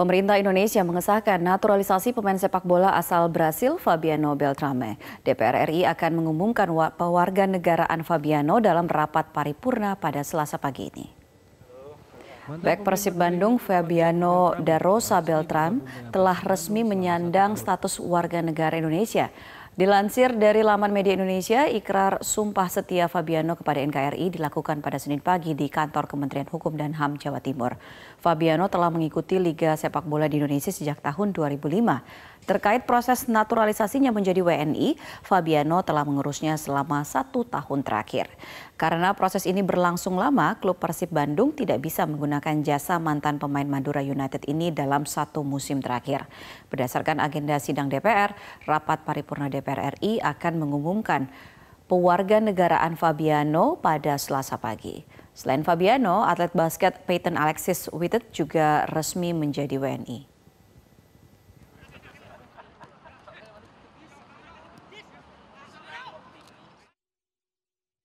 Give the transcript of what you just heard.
Pemerintah Indonesia mengesahkan naturalisasi pemain sepak bola asal Brasil Fabiano Beltrame. DPR RI akan mengumumkan warga negaraan Fabiano dalam rapat paripurna pada selasa pagi ini. Back Persib Bandung Fabiano Darosa Beltram telah resmi menyandang status warga negara Indonesia Dilansir dari laman media Indonesia, ikrar sumpah setia Fabiano kepada NKRI dilakukan pada Senin pagi di kantor Kementerian Hukum dan HAM Jawa Timur. Fabiano telah mengikuti Liga Sepak Bola di Indonesia sejak tahun 2005. Terkait proses naturalisasinya menjadi WNI, Fabiano telah mengurusnya selama satu tahun terakhir. Karena proses ini berlangsung lama, klub Persib Bandung tidak bisa menggunakan jasa mantan pemain Madura United ini dalam satu musim terakhir. Berdasarkan agenda sidang DPR, rapat paripurna DPR DPR RI akan mengumumkan pewarga negaraan Fabiano pada Selasa pagi. Selain Fabiano, atlet basket Peyton Alexis Witted juga resmi menjadi WNI.